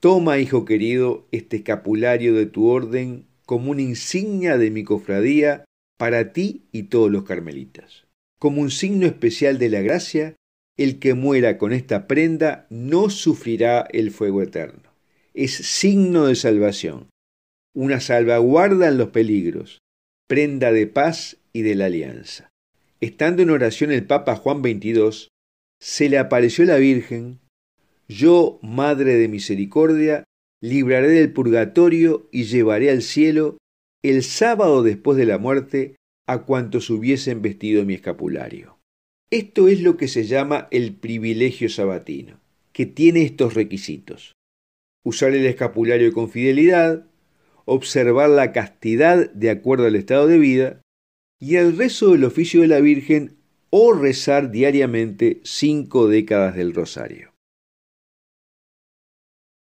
Toma, hijo querido, este escapulario de tu orden como una insignia de mi cofradía para ti y todos los carmelitas. Como un signo especial de la gracia, el que muera con esta prenda no sufrirá el fuego eterno. Es signo de salvación, una salvaguarda en los peligros, prenda de paz y de la alianza. Estando en oración el Papa Juan XXII, se le apareció la Virgen yo, Madre de Misericordia, libraré del purgatorio y llevaré al cielo, el sábado después de la muerte, a cuantos hubiesen vestido mi escapulario. Esto es lo que se llama el privilegio sabatino, que tiene estos requisitos. Usar el escapulario con fidelidad, observar la castidad de acuerdo al estado de vida, y el rezo del oficio de la Virgen o rezar diariamente cinco décadas del rosario.